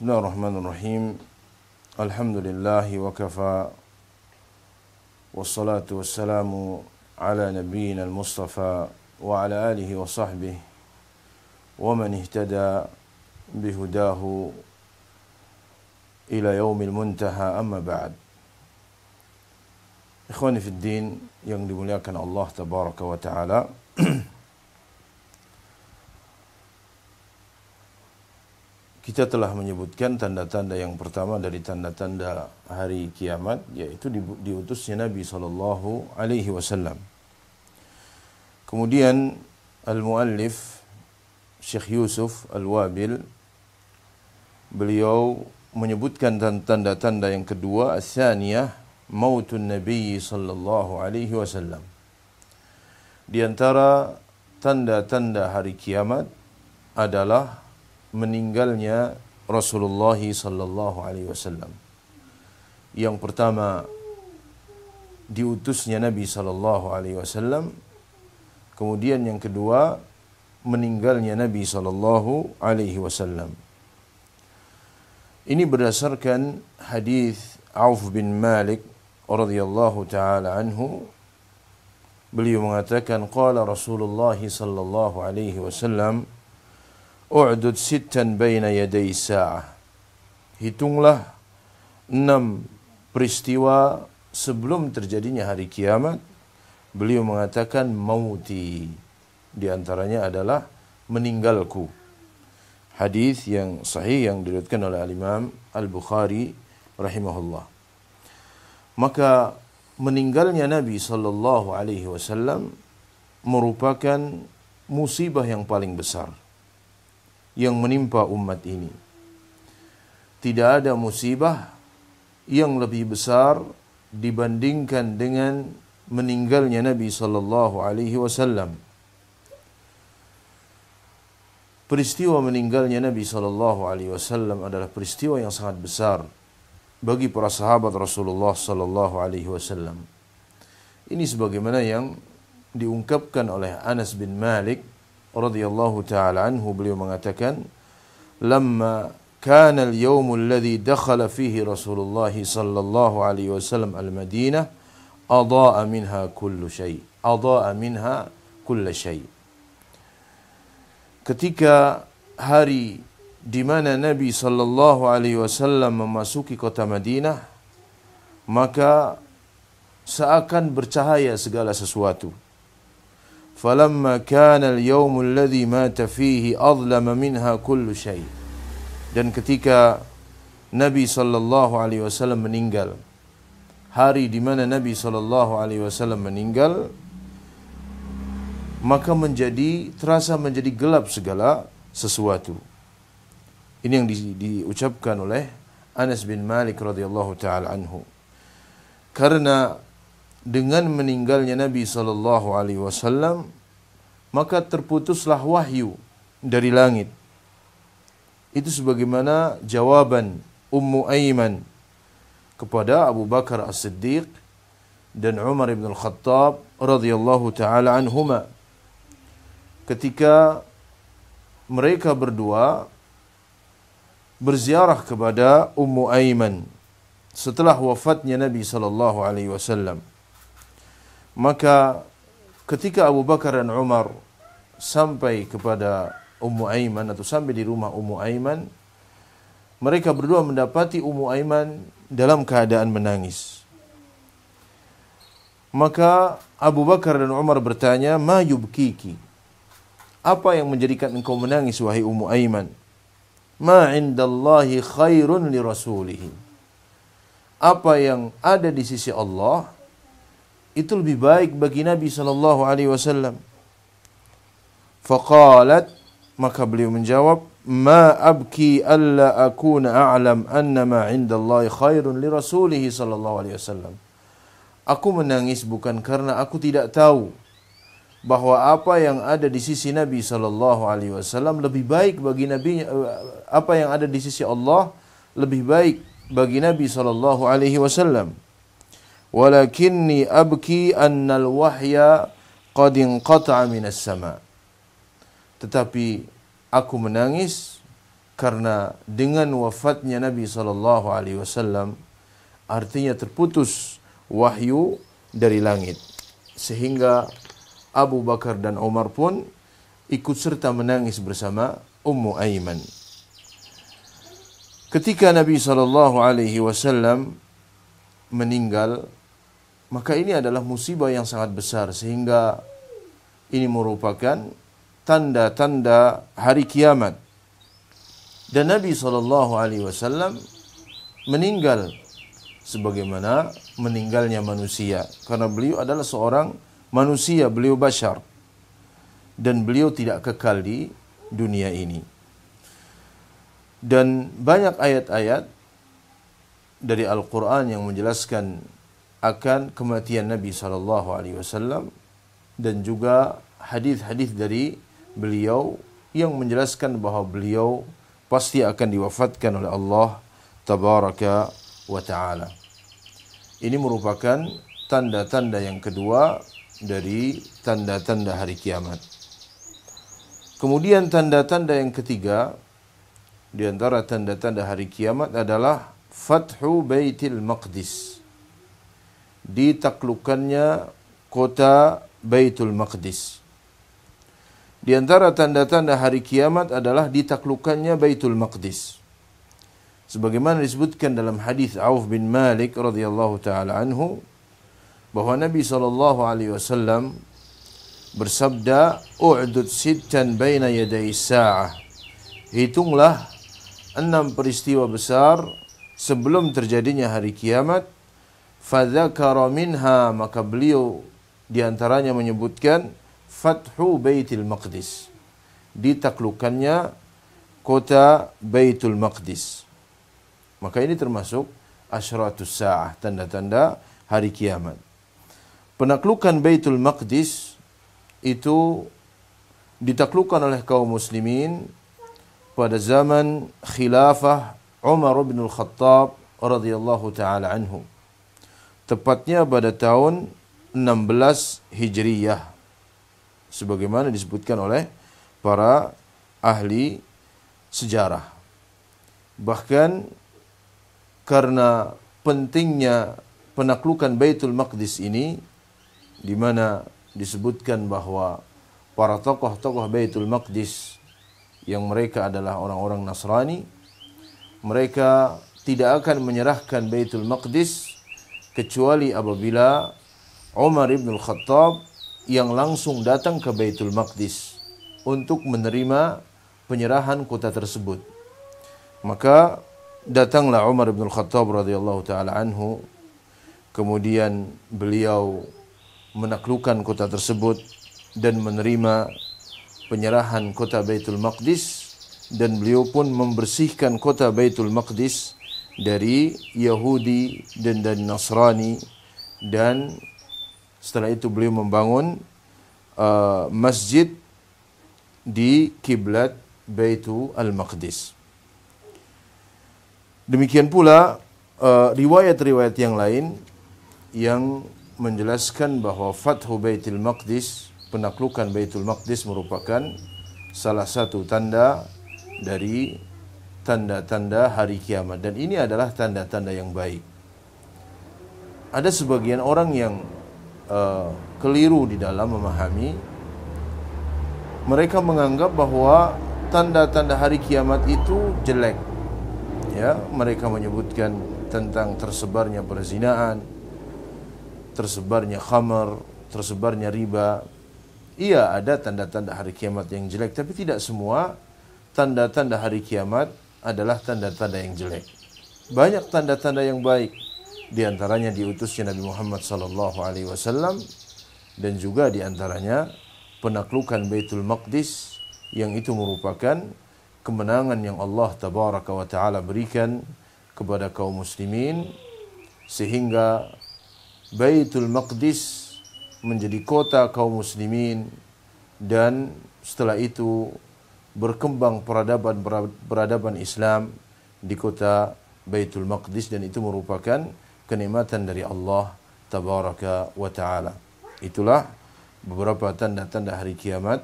بسم الله الرحمن الرحيم الحمد لله وكفى والصلاة والسلام على نبينا المصطفى وعلى آله وصحبه ومن اهتدى بهداه إلى يوم المنتهى أما بعد إخواني في الدين yang dimuliakan الله تبارك وتعالى kita telah menyebutkan tanda-tanda yang pertama dari tanda-tanda hari kiamat yaitu diutusnya Nabi Shallallahu Alaihi Wasallam. Kemudian al-muallif Syekh Yusuf Al-Wabil beliau menyebutkan tanda-tanda yang kedua asyaniyah mautun Nabi Shallallahu Alaihi Wasallam. Di antara tanda-tanda hari kiamat adalah meninggalnya Rasulullah sallallahu alaihi wasallam. Yang pertama diutusnya Nabi sallallahu alaihi wasallam, kemudian yang kedua meninggalnya Nabi sallallahu alaihi wasallam. Ini berdasarkan hadis Auf bin Malik radhiyallahu taala anhu beliau mengatakan qala Rasulullah sallallahu alaihi wasallam U'dud sittan baina yaday sa'ah. Hitunglah enam peristiwa sebelum terjadinya hari kiamat. Beliau mengatakan mauti. Di antaranya adalah meninggalku. Hadis yang sahih yang diriwayatkan oleh Al-Imam Al-Bukhari rahimahullah. Maka meninggalnya Nabi sallallahu alaihi wasallam merupakan musibah yang paling besar yang menimpa umat ini. Tidak ada musibah yang lebih besar dibandingkan dengan meninggalnya Nabi sallallahu alaihi wasallam. Peristiwa meninggalnya Nabi sallallahu alaihi wasallam adalah peristiwa yang sangat besar bagi para sahabat Rasulullah sallallahu alaihi wasallam. Ini sebagaimana yang diungkapkan oleh Anas bin Malik radhiyallahu taala anhu beliau mengatakan lamma kana al-yawm alladhi dakhala fihi Rasulullah sallallahu alaihi wasallam al-Madinah adaa minha kullu shay adaa minha kullu shay ketika hari di mana Nabi sallallahu alaihi wasallam memasuki kota Madinah maka seakan bercahaya segala sesuatu فلما كان اليوم الذي مات فيه أظلم منها كل شيء dan ketika Nabi sallallahu alaihi wasallam meninggal hari di mana Nabi sallallahu alaihi wasallam meninggal maka menjadi terasa menjadi gelap segala sesuatu ini yang diucapkan di, oleh Anas bin Malik radhiyallahu taala anhu karena dengan meninggalnya Nabi Shallallahu Alaihi Wasallam maka terputuslah wahyu dari langit. Itu sebagaimana jawaban Ummu Aiman kepada Abu Bakar As-Siddiq dan Umar bin Al-Khattab radhiyallahu taala anhuma ketika mereka berdua berziarah kepada Ummu Aiman setelah wafatnya Nabi sallallahu alaihi wasallam. Maka ketika Abu Bakar dan Umar sampai kepada Ummu Aiman atau sampai di rumah Ummu Aiman, mereka berdua mendapati Ummu Aiman dalam keadaan menangis. Maka Abu Bakar dan Umar bertanya, "Ma yubkiki?" Apa yang menjadikan engkau menangis wahai Ummu Aiman? "Ma indallahi khairun li rasulih." Apa yang ada di sisi Allah itu lebih baik bagi Nabi Shallallahu Alaihi Wasallam. Fakalat maka beliau menjawab, ma abki alla akuna a'lam annama indallahi khairun li rasulihi sallallahu alaihi wasallam. Aku menangis bukan karena aku tidak tahu bahwa apa yang ada di sisi Nabi alaihi wasallam lebih baik bagi Nabi eh, apa yang ada di sisi Allah lebih baik bagi Nabi sallallahu alaihi wasallam walakinni abki annal wahya qad inqata'a minas sama tetapi aku menangis karena dengan wafatnya Nabi sallallahu alaihi wasallam artinya terputus wahyu dari langit sehingga Abu Bakar dan Umar pun ikut serta menangis bersama Ummu Aiman ketika Nabi sallallahu alaihi wasallam meninggal maka ini adalah musibah yang sangat besar sehingga ini merupakan tanda-tanda hari kiamat. Dan Nabi Shallallahu Alaihi Wasallam meninggal sebagaimana meninggalnya manusia karena beliau adalah seorang manusia beliau bashar dan beliau tidak kekal di dunia ini dan banyak ayat-ayat dari Al-Quran yang menjelaskan akan kematian Nabi Shallallahu Alaihi Wasallam dan juga hadis-hadis dari beliau yang menjelaskan bahwa beliau pasti akan diwafatkan oleh Allah Tabaraka wa Ta'ala. Ini merupakan tanda-tanda yang kedua dari tanda-tanda hari kiamat. Kemudian tanda-tanda yang ketiga di antara tanda-tanda hari kiamat adalah Fathu Baitil Maqdis ditaklukannya kota Baitul Maqdis. Di antara tanda-tanda hari kiamat adalah ditaklukannya Baitul Maqdis. Sebagaimana disebutkan dalam hadis Auf bin Malik radhiyallahu taala anhu bahwa Nabi sallallahu alaihi wasallam bersabda, "U'dud sittan baina yaday sa'ah." Hitunglah enam peristiwa besar sebelum terjadinya hari kiamat Fadzakara minha maka beliau diantaranya menyebutkan Fathu Baitul Maqdis. Ditaklukannya kota Baitul Maqdis. Maka ini termasuk asyratus sa'ah, tanda-tanda hari kiamat. Penaklukan Baitul Maqdis itu ditaklukkan oleh kaum muslimin pada zaman khilafah Umar bin Al-Khattab radhiyallahu taala anhu tepatnya pada tahun 16 Hijriyah sebagaimana disebutkan oleh para ahli sejarah. Bahkan karena pentingnya penaklukan Baitul Maqdis ini di mana disebutkan bahwa para tokoh-tokoh Baitul Maqdis yang mereka adalah orang-orang Nasrani mereka tidak akan menyerahkan Baitul Maqdis kecuali apabila Umar ibn Khattab yang langsung datang ke Baitul Maqdis untuk menerima penyerahan kota tersebut. Maka datanglah Umar bin Khattab radhiyallahu taala anhu. Kemudian beliau menaklukkan kota tersebut dan menerima penyerahan kota Baitul Maqdis dan beliau pun membersihkan kota Baitul Maqdis dari Yahudi dan dari Nasrani dan setelah itu beliau membangun uh, masjid di kiblat Baitul Al-Maqdis. Demikian pula uh, riwayat-riwayat uh, yang lain yang menjelaskan bahwa Fathu Baitul Maqdis, penaklukan Baitul Maqdis merupakan salah satu tanda dari tanda-tanda hari kiamat dan ini adalah tanda-tanda yang baik. Ada sebagian orang yang uh, keliru di dalam memahami mereka menganggap bahwa tanda-tanda hari kiamat itu jelek. Ya, mereka menyebutkan tentang tersebarnya perzinaan, tersebarnya khamar, tersebarnya riba. Iya, ada tanda-tanda hari kiamat yang jelek, tapi tidak semua tanda-tanda hari kiamat adalah tanda-tanda yang jelek. Banyak tanda-tanda yang baik, di antaranya diutusnya Nabi Muhammad sallallahu alaihi wasallam dan juga di antaranya penaklukan Baitul Maqdis yang itu merupakan kemenangan yang Allah tabaraka wa taala berikan kepada kaum muslimin sehingga Baitul Maqdis menjadi kota kaum muslimin dan setelah itu berkembang peradaban-peradaban Islam di kota Baitul Maqdis dan itu merupakan kenikmatan dari Allah Tabaraka wa Ta'ala. Itulah beberapa tanda-tanda hari kiamat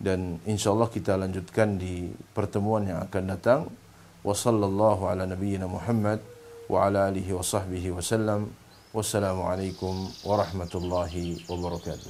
dan insya Allah kita lanjutkan di pertemuan yang akan datang. Wa ala nabiyyina Muhammad wa ala alihi wa sahbihi wa sallam. Wassalamualaikum warahmatullahi wabarakatuh.